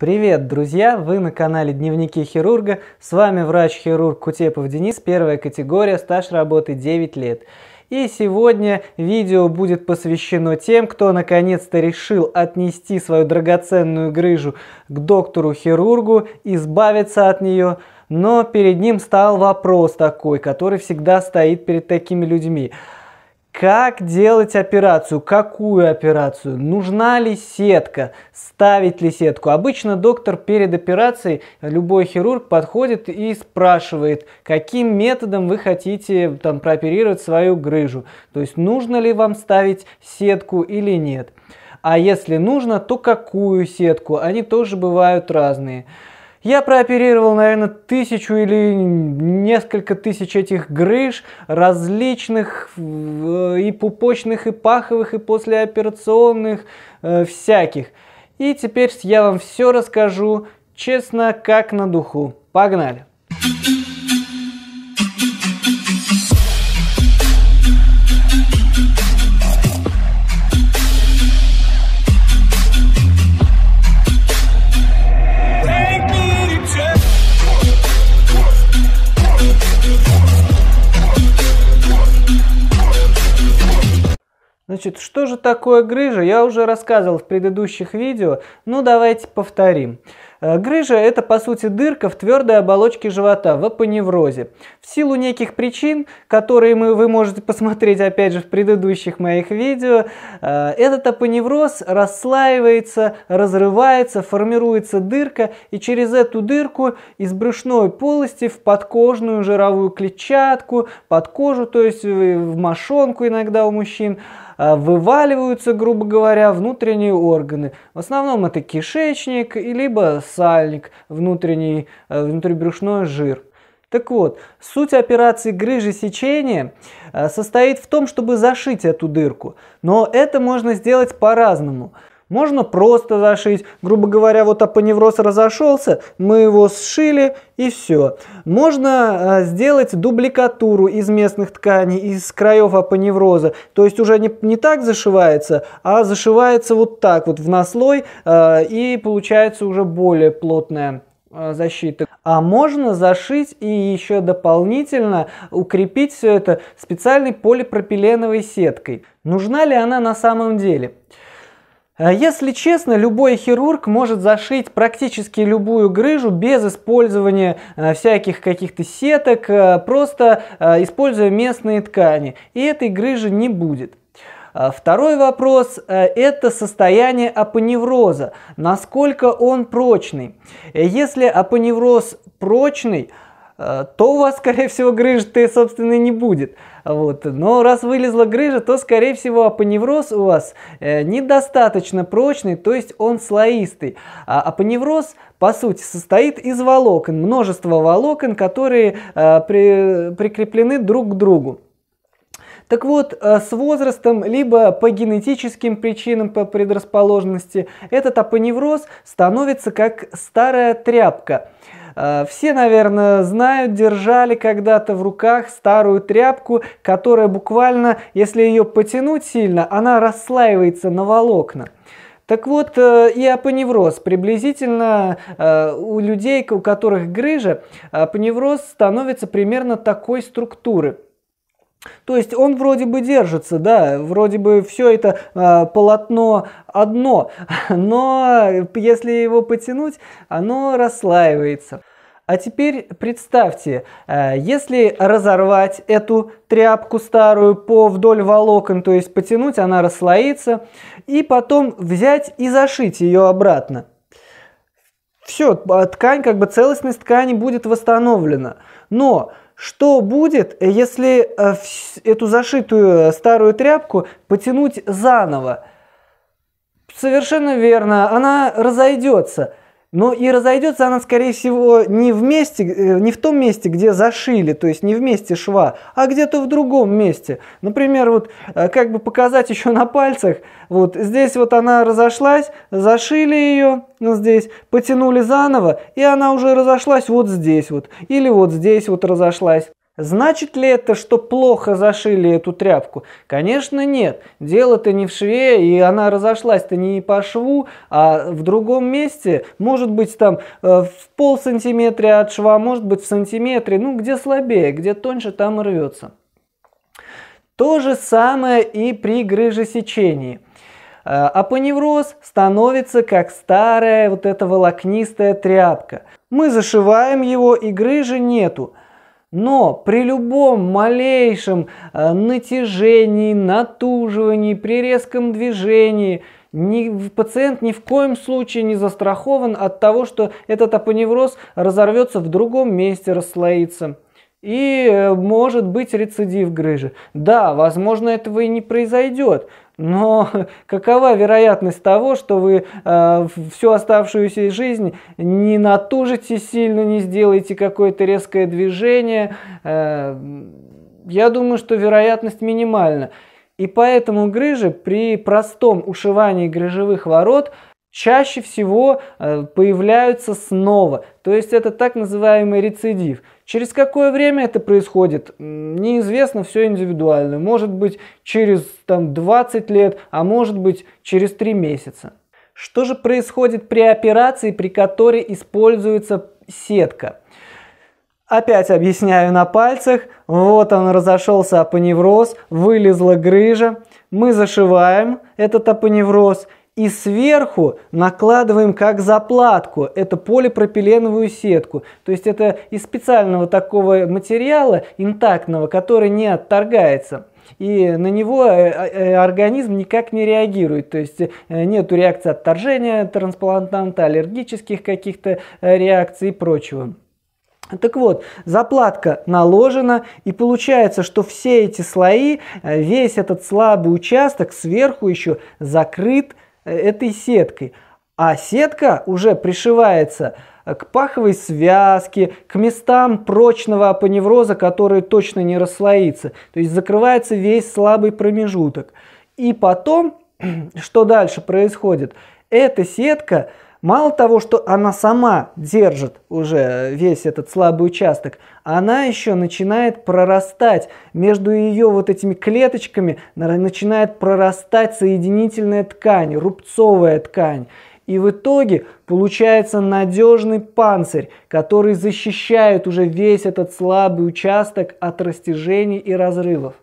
Привет, друзья! Вы на канале Дневники хирурга. С вами врач-хирург Кутепов Денис, первая категория, стаж работы 9 лет. И сегодня видео будет посвящено тем, кто наконец-то решил отнести свою драгоценную грыжу к доктору-хирургу, избавиться от нее, но перед ним стал вопрос такой, который всегда стоит перед такими людьми – как делать операцию? Какую операцию? Нужна ли сетка? Ставить ли сетку? Обычно доктор перед операцией, любой хирург подходит и спрашивает, каким методом вы хотите там, прооперировать свою грыжу. То есть нужно ли вам ставить сетку или нет. А если нужно, то какую сетку? Они тоже бывают разные. Я прооперировал, наверное, тысячу или несколько тысяч этих грыж различных э, и пупочных, и паховых, и послеоперационных, э, всяких. И теперь я вам все расскажу, честно, как на духу. Погнали! Значит, что же такое грыжа? Я уже рассказывал в предыдущих видео, но ну, давайте повторим. Э, грыжа – это, по сути, дырка в твердой оболочке живота, в апоневрозе. В силу неких причин, которые мы, вы можете посмотреть, опять же, в предыдущих моих видео, э, этот апоневроз расслаивается, разрывается, формируется дырка, и через эту дырку из брюшной полости в подкожную жировую клетчатку, под кожу, то есть в мошонку иногда у мужчин – а, вываливаются, грубо говоря, внутренние органы. В основном это кишечник, либо сальник, внутренний, э, внутрибрюшной жир. Так вот, суть операции грыжи сечения э, состоит в том, чтобы зашить эту дырку. Но это можно сделать по-разному. Можно просто зашить. Грубо говоря, вот апоневроз разошелся, мы его сшили и все. Можно э, сделать дубликатуру из местных тканей, из краев апоневроза. То есть уже не, не так зашивается, а зашивается вот так вот в наслой э, и получается уже более плотная э, защиты. А можно зашить и еще дополнительно укрепить все это специальной полипропиленовой сеткой. Нужна ли она на самом деле? Э, если честно, любой хирург может зашить практически любую грыжу без использования э, всяких каких-то сеток, э, просто используя местные ткани. И этой грыжи не будет. Второй вопрос – это состояние апоневроза. Насколько он прочный? Если апоневроз прочный – Э, то у вас, скорее всего, грыжи-то, собственно, не будет. Вот. Но раз вылезла грыжа, то, скорее всего, апоневроз у вас э, недостаточно прочный, то есть он слоистый. А апоневроз, по сути, состоит из волокон, множество волокон, которые э, при, прикреплены друг к другу. Так вот, с возрастом, либо по генетическим причинам, по предрасположенности, этот апоневроз становится как старая тряпка – Э, все, наверное, знают, держали когда-то в руках старую тряпку, которая буквально, если ее потянуть сильно, она расслаивается на волокна. Так вот, э, и апоневроз. Приблизительно э, у людей, у которых грыжа, апоневроз становится примерно такой структуры – то есть он вроде бы держится, да, вроде бы все это э, полотно одно, но если его потянуть, оно расслаивается. А теперь представьте, э, если разорвать эту тряпку старую по вдоль волокон, то есть потянуть, она расслоится, и потом взять и зашить ее обратно. Все, а ткань, как бы целостность ткани будет восстановлена. Но что будет, э, если э, эту зашитую э, старую тряпку потянуть заново? Совершенно верно, она разойдется. Но ну, и разойдется она, скорее всего, не в, месте, э, не в том месте, где зашили, то есть не в месте шва, а где-то в другом месте. Например, вот э, как бы показать еще на пальцах, вот здесь вот она разошлась, зашили ее, ну здесь, потянули заново, и она уже разошлась вот здесь вот, или вот здесь вот разошлась. Значит ли это, что плохо зашили эту тряпку? Конечно нет. Дело-то не в шве, и она разошлась-то не по шву, а в другом месте. Может быть там э, в пол сантиметра от шва, может быть в сантиметре. Ну где слабее, где тоньше, там и рвется. То же самое и при грыжесечении. Э, апоневроз становится как старая вот эта волокнистая тряпка. Мы зашиваем его и грыжи нету. Но при любом малейшем э, натяжении, натуживании, при резком движении ни, пациент ни в коем случае не застрахован от того, что этот апоневроз разорвется в другом месте, расслоится. И э, может быть рецидив грыжи. Да, возможно, этого и не произойдет, но какова вероятность того, что вы э, всю оставшуюся жизнь не натужите сильно, не сделаете какое-то резкое движение? Э, я думаю, что вероятность минимальна. И поэтому грыжи при простом ушивании грыжевых ворот – чаще всего э, появляются снова. То есть это так называемый рецидив. Через какое время это происходит, неизвестно, все индивидуально. Может быть через там, 20 лет, а может быть через 3 месяца. Что же происходит при операции, при которой используется сетка? Опять объясняю на пальцах. Вот он разошелся апоневроз, вылезла грыжа. Мы зашиваем этот апоневроз – и сверху накладываем как заплатку. Это полипропиленовую сетку. То есть это из специального такого материала, интактного, который не отторгается и на него э, э, э, организм никак не реагирует. То есть нет реакции отторжения трансплантанта, аллергических каких-то реакций и прочего. Так вот, заплатка наложена, и получается, что все эти слои, весь этот слабый участок сверху еще закрыт этой сеткой. А сетка уже пришивается э, к паховой связке, к местам прочного апоневроза, который точно не расслоится. То есть закрывается весь слабый промежуток. И потом, что дальше происходит? Эта сетка Мало того, что она сама держит уже весь этот слабый участок, она еще начинает прорастать. Между ее вот этими клеточками начинает прорастать соединительная ткань, рубцовая ткань. И в итоге получается надежный панцирь, который защищает уже весь этот слабый участок от растяжений и разрывов.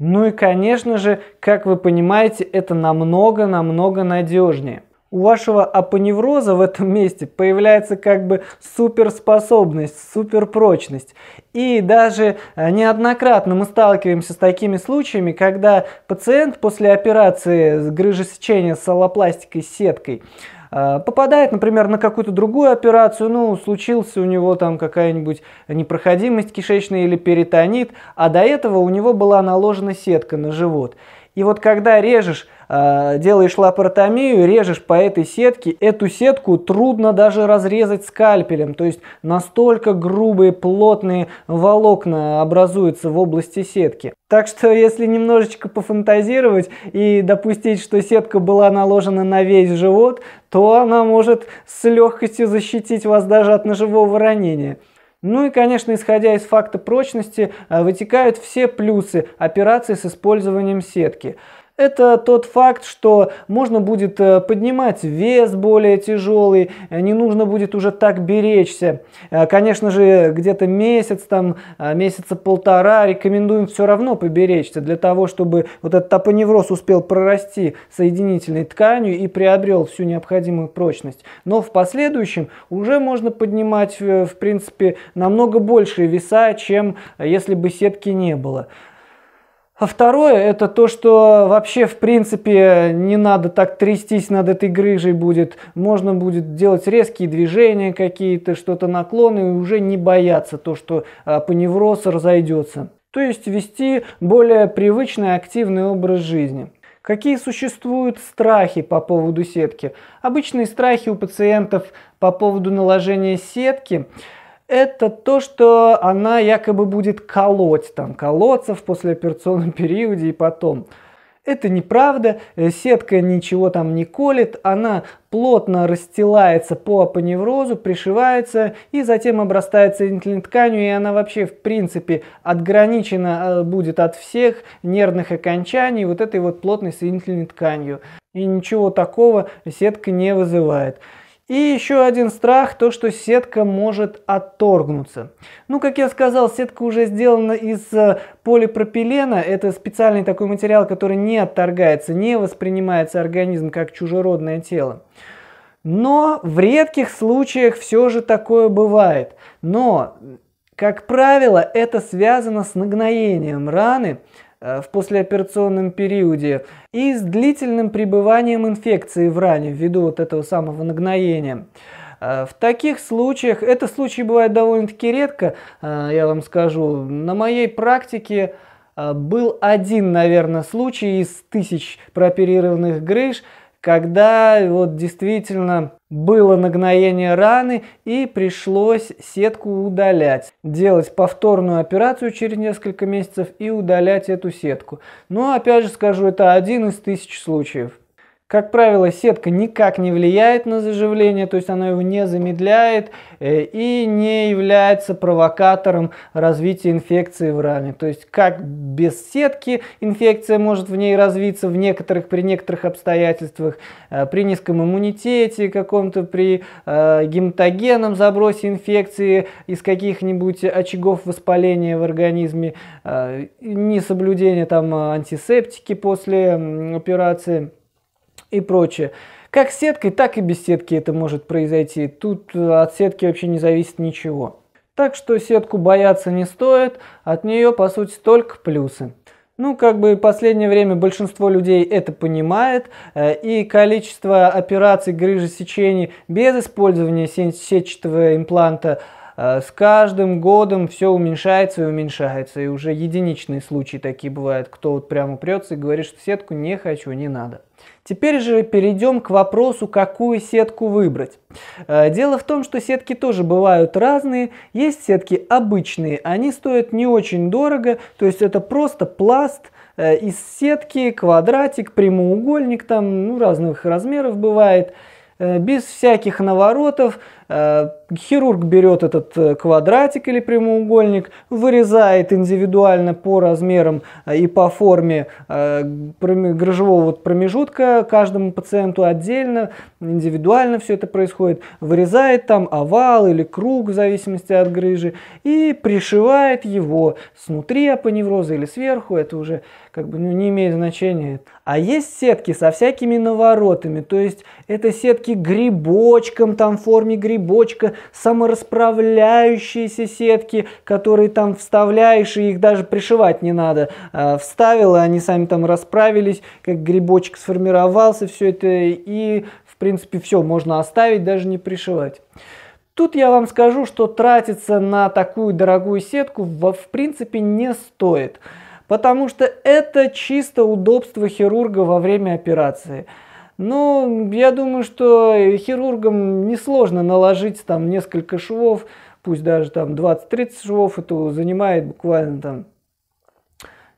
Ну и, конечно же, как вы понимаете, это намного-намного надежнее у вашего апоневроза в этом месте появляется как бы суперспособность, суперпрочность. И даже э, неоднократно мы сталкиваемся с такими случаями, когда пациент после операции грыжесечения с аллопластикой сеткой э, попадает, например, на какую-то другую операцию, ну, случился у него там какая-нибудь непроходимость кишечная или перитонит, а до этого у него была наложена сетка на живот. И вот когда режешь, а, делаешь лапаротомию, режешь по этой сетке, эту сетку трудно даже разрезать скальпелем. То есть настолько грубые, плотные волокна образуются в области сетки. Так что если немножечко пофантазировать и допустить, что сетка была наложена на весь живот, то она может с легкостью защитить вас даже от ножевого ранения. Ну и, конечно, исходя из факта прочности, э, вытекают все плюсы операций с использованием сетки – это тот факт, что можно будет э, поднимать вес более тяжелый, э, не нужно будет уже так беречься. Э, конечно же, где-то месяц, там, месяца полтора рекомендуем все равно поберечься для того, чтобы вот этот апоневроз успел прорасти соединительной тканью и приобрел всю необходимую прочность. Но в последующем уже можно поднимать, в принципе, намного большие веса, чем если бы сетки не было. А второе, это то, что вообще, в принципе, не надо так трястись над этой грыжей будет. Можно будет делать резкие движения какие-то, что-то наклоны, и уже не бояться то, что апоневроз разойдется. То есть вести более привычный активный образ жизни. Какие существуют страхи по поводу сетки? Обычные страхи у пациентов по поводу наложения сетки – это то, что она якобы будет колоть, там, колоться в послеоперационном периоде и потом. Это неправда, э, сетка ничего там не колет, она плотно расстилается по апоневрозу, пришивается и затем обрастает соединительной тканью, и она вообще в принципе отграничена э, будет от всех нервных окончаний вот этой вот плотной соединительной тканью. И ничего такого сетка не вызывает. И еще один страх, то что сетка может отторгнуться. Ну, как я сказал, сетка уже сделана из э, полипропилена. Это специальный такой материал, который не отторгается, не воспринимается организм как чужеродное тело. Но в редких случаях все же такое бывает. Но, как правило, это связано с нагноением раны, Э, в послеоперационном периоде и с длительным пребыванием инфекции в ране ввиду вот этого самого нагноения. Э, в таких случаях, это случаи бывают довольно-таки редко, э, я вам скажу, на моей практике был один, наверное, случай из тысяч прооперированных грыж, когда вот действительно было нагноение раны и пришлось сетку удалять. Делать повторную операцию через несколько месяцев и удалять эту сетку. Но опять же скажу, это один из тысяч случаев. Как правило, сетка никак не влияет на заживление, то есть она его не замедляет э, и не является провокатором развития инфекции в ране. То есть как без сетки инфекция может в ней развиться в некоторых, при некоторых обстоятельствах, э, при низком иммунитете каком-то, при э, гематогенном забросе инфекции из каких-нибудь очагов воспаления в организме, несоблюдение там антисептики после операции и прочее. Как с сеткой, так и без сетки это может произойти. Тут э, от сетки вообще не зависит ничего. Так что сетку бояться не стоит, от нее по сути только плюсы. Ну, как бы в последнее время большинство людей это понимает, э, и количество операций грыжесечений без использования сетчатого импланта – Э, с каждым годом все уменьшается и уменьшается, и уже единичные случаи такие бывают, кто вот прямо упрется и говорит, что сетку не хочу, не надо. Теперь же перейдем к вопросу, какую сетку выбрать. Э, дело в том, что сетки тоже бывают разные. Есть сетки обычные, они стоят не очень дорого, то есть это просто пласт, э, из сетки, квадратик, прямоугольник там, ну, разных размеров бывает, без всяких наворотов, Э, хирург берет этот э, квадратик или прямоугольник, вырезает индивидуально по размерам э, и по форме грыжевого промежутка каждому пациенту отдельно, индивидуально все это происходит, вырезает там овал или круг в зависимости от грыжи и пришивает его снутри апоневроза или сверху, это уже как бы ну, не имеет значения. А есть сетки со всякими наворотами, то есть это сетки грибочком, там в форме грибочка, грибочка, саморасправляющиеся сетки, которые там вставляешь, и их даже пришивать не надо. А, Вставил и они сами там расправились, как грибочек сформировался, все это, и в принципе все можно оставить, даже не пришивать. Тут я вам скажу, что тратиться на такую дорогую сетку в, в принципе не стоит, потому что это чисто удобство хирурга во время операции. Ну, я думаю, что хирургам несложно наложить там несколько швов, пусть даже там 20-30 швов, это занимает буквально там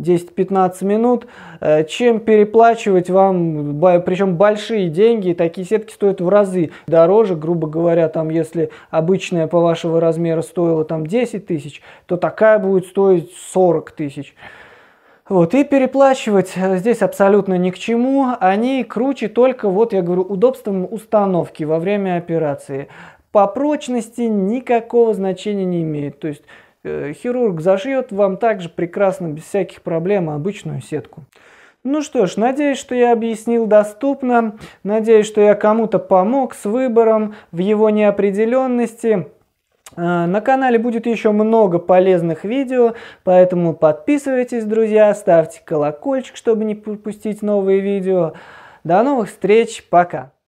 10-15 минут, э, чем переплачивать вам, причем большие деньги, такие сетки стоят в разы дороже, грубо говоря, там если обычная по вашего размера стоила там 10 тысяч, то такая будет стоить 40 тысяч. Вот, и переплачивать э, здесь абсолютно ни к чему. Они круче только, вот я говорю, удобством установки во время операции. По прочности никакого значения не имеет. То есть э, хирург зашьет вам также прекрасно, без всяких проблем, обычную сетку. Ну что ж, надеюсь, что я объяснил доступно, надеюсь, что я кому-то помог с выбором в его неопределенности. Э, на канале будет еще много полезных видео, поэтому подписывайтесь, друзья, ставьте колокольчик, чтобы не пропустить новые видео. До новых встреч, пока!